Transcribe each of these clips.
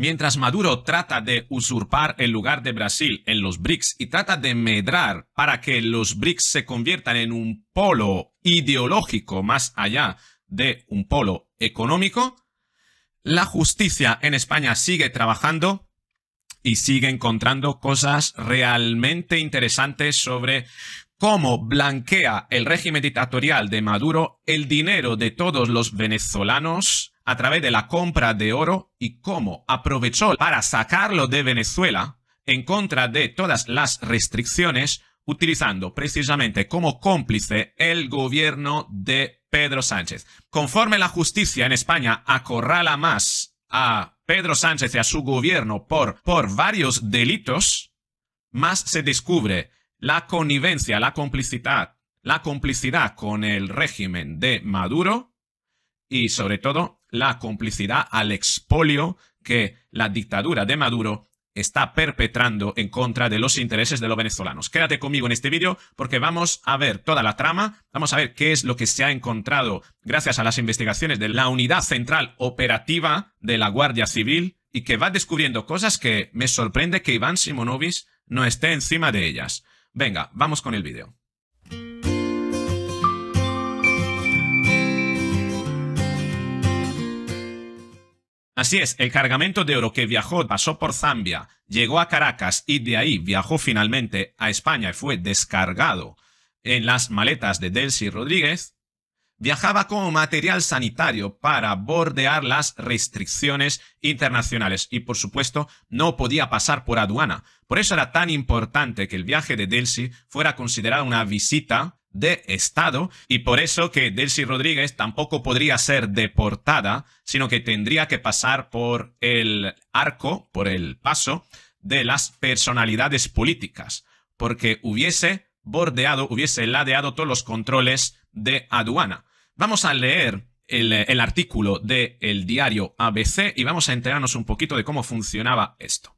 Mientras Maduro trata de usurpar el lugar de Brasil en los BRICS y trata de medrar para que los BRICS se conviertan en un polo ideológico más allá de un polo económico, la justicia en España sigue trabajando y sigue encontrando cosas realmente interesantes sobre cómo blanquea el régimen dictatorial de Maduro el dinero de todos los venezolanos a través de la compra de oro y cómo aprovechó para sacarlo de Venezuela en contra de todas las restricciones, utilizando precisamente como cómplice el gobierno de Pedro Sánchez. Conforme la justicia en España acorrala más a Pedro Sánchez y a su gobierno por, por varios delitos, más se descubre la connivencia, la complicidad, la complicidad con el régimen de Maduro y sobre todo la complicidad al expolio que la dictadura de Maduro está perpetrando en contra de los intereses de los venezolanos. Quédate conmigo en este vídeo porque vamos a ver toda la trama, vamos a ver qué es lo que se ha encontrado gracias a las investigaciones de la Unidad Central Operativa de la Guardia Civil y que va descubriendo cosas que me sorprende que Iván Simonovic no esté encima de ellas. Venga, vamos con el vídeo. Así es, el cargamento de oro que viajó pasó por Zambia, llegó a Caracas y de ahí viajó finalmente a España y fue descargado en las maletas de Delcy Rodríguez, viajaba como material sanitario para bordear las restricciones internacionales y por supuesto no podía pasar por aduana. Por eso era tan importante que el viaje de Delcy fuera considerado una visita de Estado y por eso que Delcy Rodríguez tampoco podría ser deportada, sino que tendría que pasar por el arco, por el paso de las personalidades políticas, porque hubiese bordeado, hubiese ladeado todos los controles de aduana. Vamos a leer el, artículo del el diario ABC y vamos a enterarnos un poquito de cómo funcionaba esto.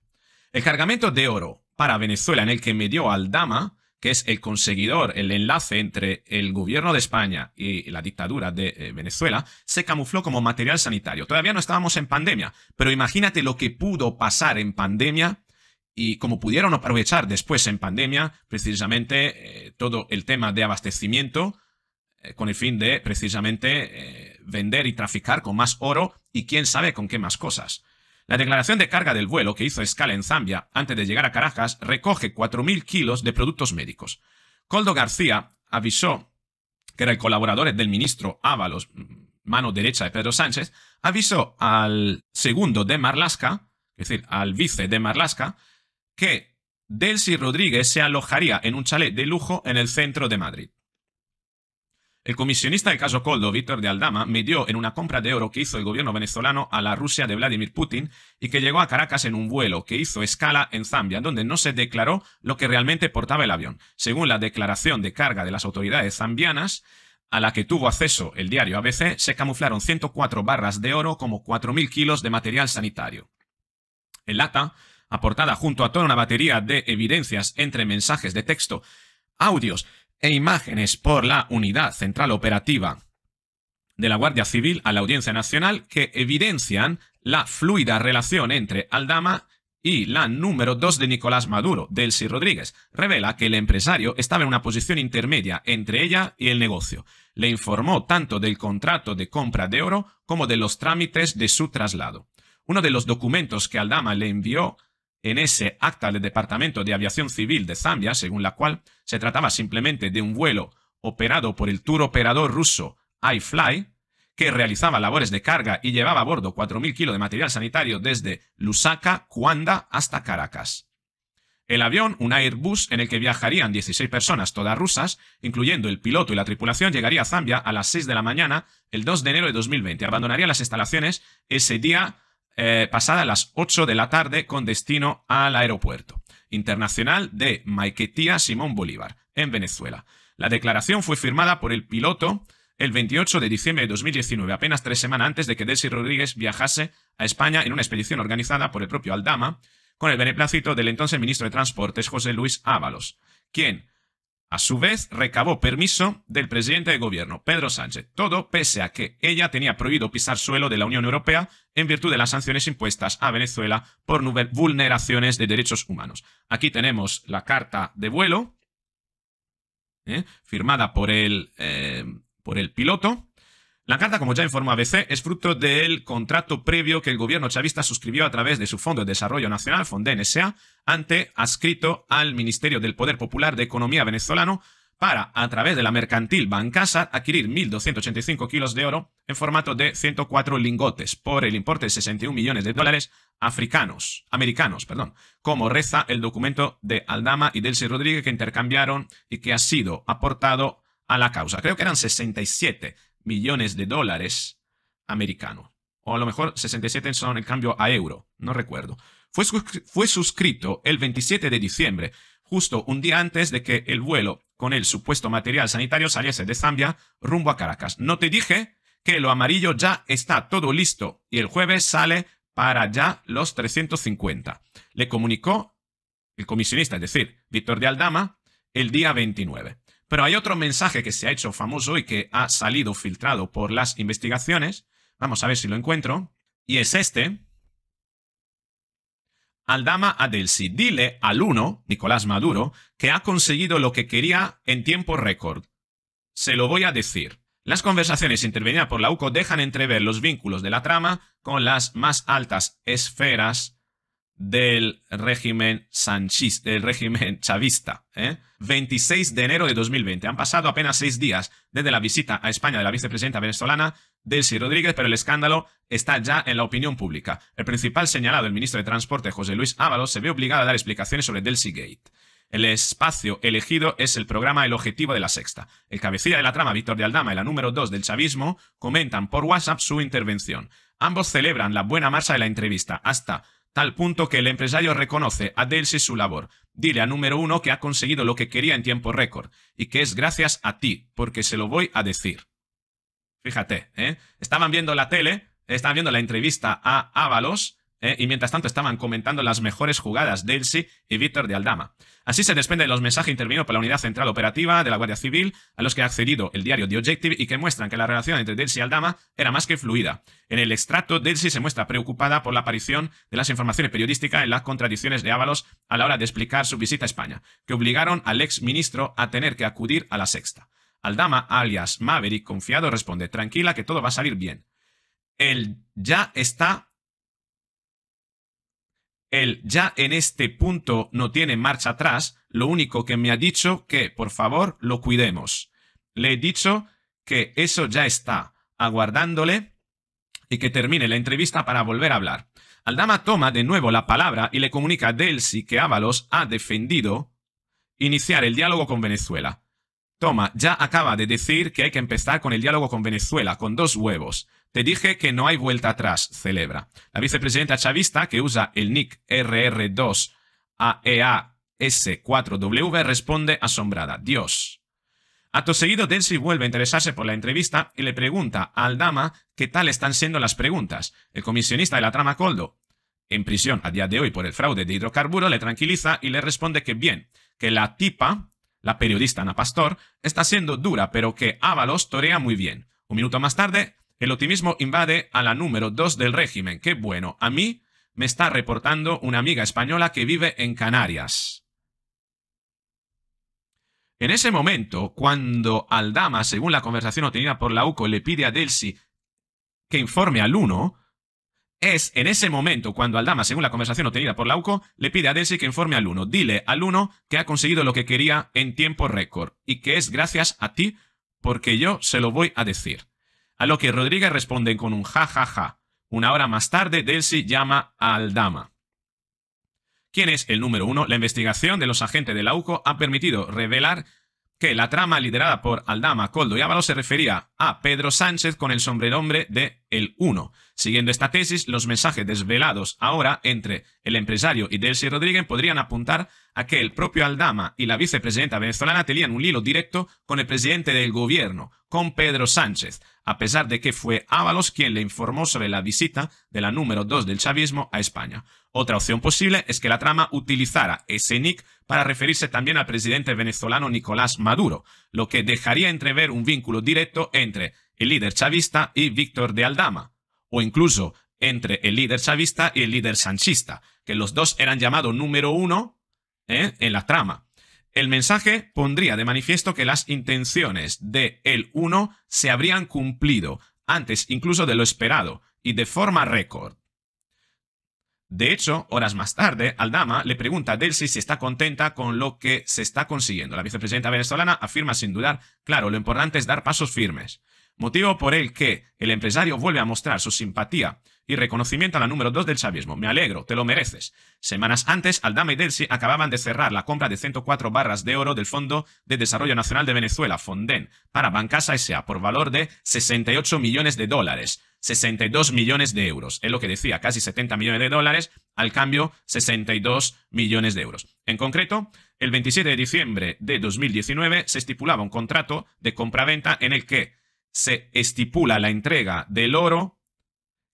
El cargamento de oro para Venezuela en el que me dio Aldama que es el conseguidor, el enlace entre el gobierno de España y la dictadura de eh, Venezuela, se camufló como material sanitario. Todavía no estábamos en pandemia, pero imagínate lo que pudo pasar en pandemia y cómo pudieron aprovechar después en pandemia precisamente eh, todo el tema de abastecimiento eh, con el fin de precisamente vender y traficar con más oro y quién sabe con qué más cosas. La declaración de carga del vuelo que hizo escala en Zambia antes de llegar a Caracas recoge 4.000 kilos de productos médicos. Coldo García avisó, que era el colaborador del ministro Ábalos, mano derecha de Pedro Sánchez, avisó al segundo de Marlasca, es decir, al vice de Marlasca, que Delcy Rodríguez se alojaría en un chalet de lujo en el centro de Madrid. El comisionista del caso Coldo, Víctor de Aldama, midió en una compra de oro que hizo el gobierno venezolano a la Rusia de Vladimir Putin y que llegó a Caracas en un vuelo que hizo escala en Zambia, donde no se declaró lo que realmente portaba el avión. Según la declaración de carga de las autoridades zambianas, a la que tuvo acceso el diario ABC, se camuflaron 104 barras de oro como 4.000 kilos de material sanitario. El lata, aportada junto a toda una batería de evidencias entre mensajes de texto, audios, e imágenes por la Unidad Central Operativa de la Guardia Civil a la Audiencia Nacional que evidencian la fluida relación entre Aldama y la número 2 de Nicolás Maduro, Delcy Rodríguez, revela que el empresario estaba en una posición intermedia entre ella y el negocio. Le informó tanto del contrato de compra de oro como de los trámites de su traslado. Uno de los documentos que Aldama le envió en ese acta del Departamento de Aviación Civil de Zambia, según la cual se trataba simplemente de un vuelo operado por el tour operador ruso iFly, que realizaba labores de carga y llevaba a bordo 4.000 kilos de material sanitario desde Lusaka, Cuanda, hasta Caracas. El avión, un Airbus en el que viajarían 16 personas, todas rusas, incluyendo el piloto y la tripulación, llegaría a Zambia a las 6 de la mañana el 2 de enero de 2020. Abandonaría las instalaciones ese día pasada eh, pasada las 8 de la tarde con destino al aeropuerto internacional de Maiquetía Simón Bolívar, en Venezuela. La declaración fue firmada por el piloto el 28 de diciembre de 2019, apenas tres semanas antes de que Desi Rodríguez viajase a España en una expedición organizada por el propio Aldama, con el beneplácito del entonces ministro de Transportes José Luis Ábalos, quien a su vez, recabó permiso del presidente de gobierno, Pedro Sánchez, todo pese a que ella tenía prohibido pisar suelo de la Unión Europea en virtud de las sanciones impuestas a Venezuela por vulneraciones de derechos humanos. Aquí tenemos la carta de vuelo, ¿eh? firmada por el, eh, por el piloto, la carta, como ya informó ABC, es fruto del contrato previo que el gobierno chavista suscribió a través de su Fondo de Desarrollo Nacional, FONDEN-SA, ante adscrito al Ministerio del Poder Popular de Economía venezolano, para, a través de la mercantil Bancasa, adquirir 1.285 kilos de oro en formato de 104 lingotes por el importe de 61 millones de dólares africanos, americanos, perdón, como reza el documento de Aldama y Delcy Rodríguez que intercambiaron y que ha sido aportado a la causa. Creo que eran 67 millones de dólares americanos. O a lo mejor 67 son en cambio a euro, no recuerdo. Fue, fue suscrito el 27 de diciembre, justo un día antes de que el vuelo con el supuesto material sanitario saliese de Zambia rumbo a Caracas. No te dije que lo amarillo ya está todo listo y el jueves sale para ya los 350. Le comunicó el comisionista, es decir, Víctor de Aldama, el día 29. Pero hay otro mensaje que se ha hecho famoso y que ha salido filtrado por las investigaciones. Vamos a ver si lo encuentro. Y es este. Aldama Adelsi, dile al uno, Nicolás Maduro, que ha conseguido lo que quería en tiempo récord. Se lo voy a decir. Las conversaciones intervenidas por la UCO dejan entrever los vínculos de la trama con las más altas esferas del régimen, sanchis, del régimen chavista. 26 ¿eh? de enero de 2020. Han pasado apenas seis días desde la visita a España de la vicepresidenta venezolana Delcy Rodríguez, pero el escándalo está ya en la opinión pública. El principal señalado, el ministro de Transporte José Luis Ábalos, se ve obligado a dar explicaciones sobre Delcy Gate. El espacio elegido es el programa El Objetivo de la Sexta. El cabecilla de la trama, Víctor de Aldama, y la número dos del chavismo, comentan por WhatsApp su intervención. Ambos celebran la buena marcha de la entrevista, hasta tal punto que el empresario reconoce a y su labor. Dile a número uno que ha conseguido lo que quería en tiempo récord y que es gracias a ti, porque se lo voy a decir. Fíjate, ¿eh? Estaban viendo la tele, estaban viendo la entrevista a Ábalos ¿eh? y mientras tanto estaban comentando las mejores jugadas de y Víctor de Aldama. Así se desprende de los mensajes intervenidos por la Unidad Central Operativa de la Guardia Civil, a los que ha accedido el diario The Objective y que muestran que la relación entre Delcy y Aldama era más que fluida. En el extracto, Delcy se muestra preocupada por la aparición de las informaciones periodísticas en las contradicciones de Ábalos a la hora de explicar su visita a España, que obligaron al ex ministro a tener que acudir a la sexta. Aldama, alias Maverick, confiado, responde, tranquila que todo va a salir bien. Él ya está él ya en este punto no tiene marcha atrás, lo único que me ha dicho que, por favor, lo cuidemos. Le he dicho que eso ya está, aguardándole y que termine la entrevista para volver a hablar. Aldama toma de nuevo la palabra y le comunica a Delsi que Ábalos ha defendido iniciar el diálogo con Venezuela. Toma, ya acaba de decir que hay que empezar con el diálogo con Venezuela, con dos huevos. Te dije que no hay vuelta atrás, celebra. La vicepresidenta chavista, que usa el nick RR2AEAS4W, responde asombrada. Dios. Acto seguido, Densi vuelve a interesarse por la entrevista y le pregunta al dama qué tal están siendo las preguntas. El comisionista de la trama Coldo, en prisión a día de hoy por el fraude de hidrocarburo, le tranquiliza y le responde que bien, que la tipa la periodista Ana Pastor está siendo dura, pero que Ábalos torea muy bien. Un minuto más tarde, el optimismo invade a la número 2 del régimen. Qué bueno, a mí me está reportando una amiga española que vive en Canarias. En ese momento, cuando Aldama, según la conversación obtenida por la UCO, le pide a Delsi que informe al uno, es en ese momento cuando Aldama, según la conversación obtenida por Lauco, le pide a Desi que informe al Uno. Dile al Uno que ha conseguido lo que quería en tiempo récord y que es gracias a ti porque yo se lo voy a decir. A lo que Rodríguez responde con un ja ja ja. Una hora más tarde, Delcy llama a Aldama. ¿Quién es el número uno? La investigación de los agentes de Lauco ha permitido revelar que la trama liderada por Aldama, Coldo y Ábalos se refería a Pedro Sánchez con el sobrenombre de El Uno. Siguiendo esta tesis, los mensajes desvelados ahora entre el empresario y Delcy Rodríguez podrían apuntar a que el propio Aldama y la vicepresidenta venezolana tenían un hilo directo con el presidente del gobierno, con Pedro Sánchez, a pesar de que fue Ábalos quien le informó sobre la visita de la número 2 del chavismo a España. Otra opción posible es que la trama utilizara ese nick para referirse también al presidente venezolano Nicolás Maduro, lo que dejaría entrever un vínculo directo entre el líder chavista y Víctor de Aldama, o incluso entre el líder chavista y el líder sanchista, que los dos eran llamados número uno ¿eh? en la trama. El mensaje pondría de manifiesto que las intenciones de el uno se habrían cumplido, antes incluso de lo esperado, y de forma récord. De hecho, horas más tarde, Aldama le pregunta a Delcy si está contenta con lo que se está consiguiendo. La vicepresidenta venezolana afirma sin dudar, claro, lo importante es dar pasos firmes. Motivo por el que el empresario vuelve a mostrar su simpatía y reconocimiento a la número 2 del chavismo. Me alegro, te lo mereces. Semanas antes, Aldama y Delcy acababan de cerrar la compra de 104 barras de oro del Fondo de Desarrollo Nacional de Venezuela, FONDEN, para Bancasa S.A. por valor de 68 millones de dólares 62 millones de euros. Es lo que decía, casi 70 millones de dólares, al cambio 62 millones de euros. En concreto, el 27 de diciembre de 2019 se estipulaba un contrato de compra-venta en el que se estipula la entrega del oro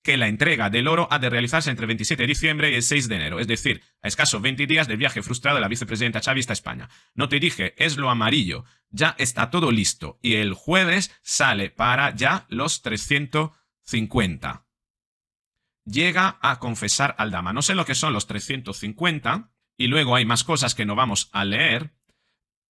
que la entrega del oro ha de realizarse entre el 27 de diciembre y el 6 de enero, es decir, a escaso 20 días del viaje frustrado de la vicepresidenta chavista a España. No te dije, es lo amarillo, ya está todo listo y el jueves sale para ya los 300 50 Llega a confesar al dama. No sé lo que son los 350, y luego hay más cosas que no vamos a leer,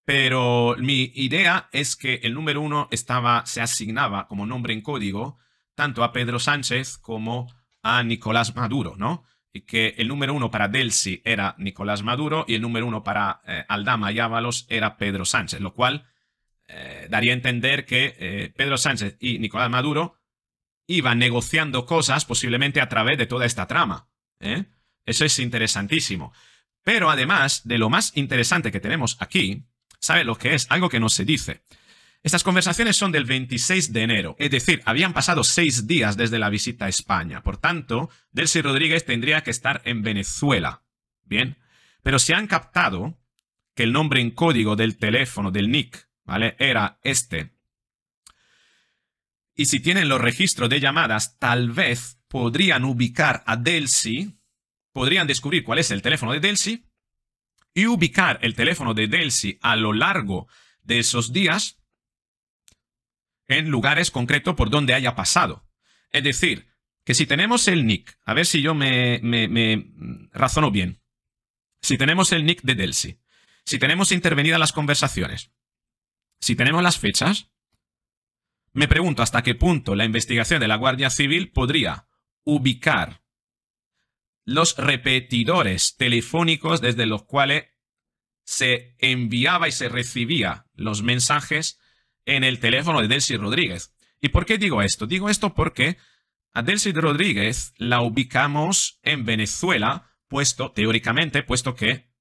pero mi idea es que el número uno estaba, se asignaba como nombre en código tanto a Pedro Sánchez como a Nicolás Maduro, ¿no? Y que el número uno para Delsi era Nicolás Maduro y el número uno para eh, Aldama y Ábalos era Pedro Sánchez, lo cual eh, daría a entender que eh, Pedro Sánchez y Nicolás Maduro iba negociando cosas posiblemente a través de toda esta trama. ¿eh? Eso es interesantísimo. Pero además de lo más interesante que tenemos aquí, ¿sabe lo que es? Algo que no se dice. Estas conversaciones son del 26 de enero, es decir, habían pasado seis días desde la visita a España. Por tanto, Delcy Rodríguez tendría que estar en Venezuela. Bien. Pero se han captado que el nombre en código del teléfono, del nick, ¿vale? Era este, y si tienen los registros de llamadas, tal vez podrían ubicar a Delcy, podrían descubrir cuál es el teléfono de Delcy y ubicar el teléfono de Delcy a lo largo de esos días en lugares concretos por donde haya pasado. Es decir, que si tenemos el nick, a ver si yo me, razono bien, si tenemos el nick de Delcy, si tenemos intervenidas las conversaciones, si tenemos las fechas, me pregunto hasta qué punto la investigación de la Guardia Civil podría ubicar los repetidores telefónicos desde los cuales se enviaba y se recibía los mensajes en el teléfono de Delcy Rodríguez. ¿Y por qué digo esto? Digo esto porque a Delcy Rodríguez la ubicamos en Venezuela, puesto, teóricamente, puesto que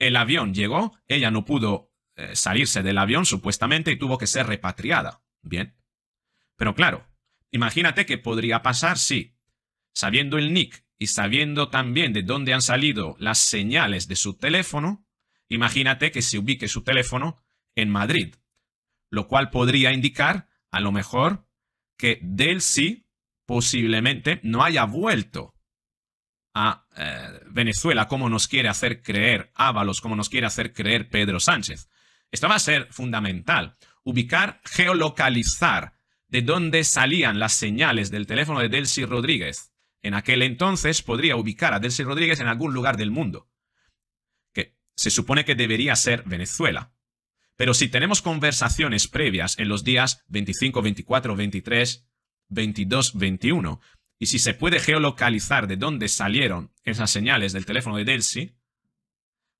el avión llegó, ella no pudo eh, salirse del avión supuestamente y tuvo que ser repatriada. Bien. Pero claro, imagínate que podría pasar si, sabiendo el nick y sabiendo también de dónde han salido las señales de su teléfono, imagínate que se ubique su teléfono en Madrid, lo cual podría indicar, a lo mejor, que sí, posiblemente no haya vuelto a eh, Venezuela como nos quiere hacer creer Ábalos, como nos quiere hacer creer Pedro Sánchez. Esto va a ser fundamental. Ubicar, geolocalizar de dónde salían las señales del teléfono de Delcy Rodríguez. En aquel entonces podría ubicar a Delcy Rodríguez en algún lugar del mundo, que se supone que debería ser Venezuela. Pero si tenemos conversaciones previas en los días 25, 24, 23, 22, 21, y si se puede geolocalizar de dónde salieron esas señales del teléfono de Delcy,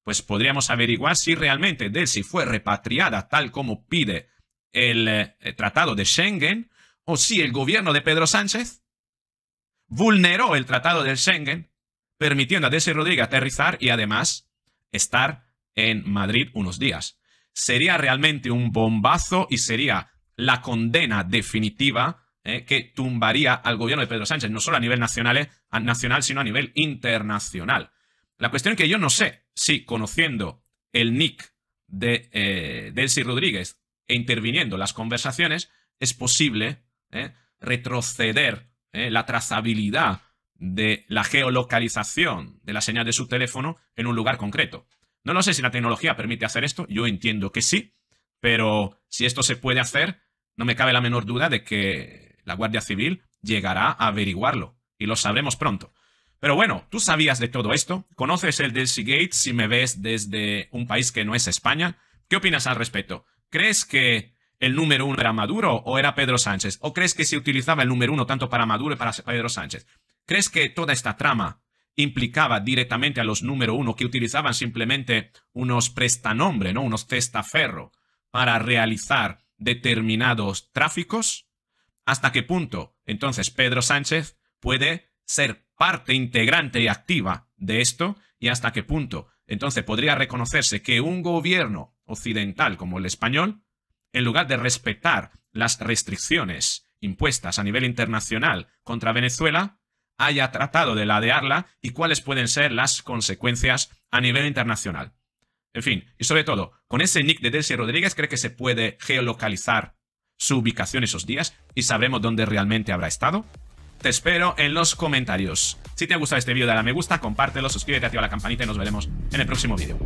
pues podríamos averiguar si realmente Delsi fue repatriada tal como pide el eh, eh, Tratado de Schengen o si el gobierno de Pedro Sánchez vulneró el Tratado de Schengen, permitiendo a Delcy Rodríguez aterrizar y además estar en Madrid unos días. Sería realmente un bombazo y sería la condena definitiva eh, que tumbaría al gobierno de Pedro Sánchez, no solo a nivel nacional, nacional, sino a nivel internacional. La cuestión es que yo no sé si conociendo el nick de eh, Delcy Rodríguez e interviniendo las conversaciones, es posible eh, retroceder eh, la trazabilidad de la geolocalización de la señal de su teléfono en un lugar concreto. No lo sé si la tecnología permite hacer esto, yo entiendo que sí, pero si esto se puede hacer, no me cabe la menor duda de que la Guardia Civil llegará a averiguarlo y lo sabremos pronto. Pero bueno, tú sabías de todo esto, conoces el del Gate si me ves desde un país que no es España. ¿Qué opinas al respecto? ¿Crees que el número uno era Maduro o era Pedro Sánchez? ¿O crees que se utilizaba el número uno tanto para Maduro y para Pedro Sánchez? ¿Crees que toda esta trama implicaba directamente a los número uno que utilizaban simplemente unos prestanombres, ¿no? unos testaferro para realizar determinados tráficos? ¿Hasta qué punto entonces Pedro Sánchez puede ser parte integrante y activa de esto y hasta qué punto. Entonces podría reconocerse que un gobierno occidental como el español, en lugar de respetar las restricciones impuestas a nivel internacional contra Venezuela, haya tratado de ladearla y cuáles pueden ser las consecuencias a nivel internacional. En fin, y sobre todo, con ese nick de Delcy Rodríguez cree que se puede geolocalizar su ubicación esos días y sabremos dónde realmente habrá estado. Te espero en los comentarios. Si te ha gustado este vídeo, dale a me gusta, compártelo, suscríbete, activa la campanita y nos veremos en el próximo vídeo.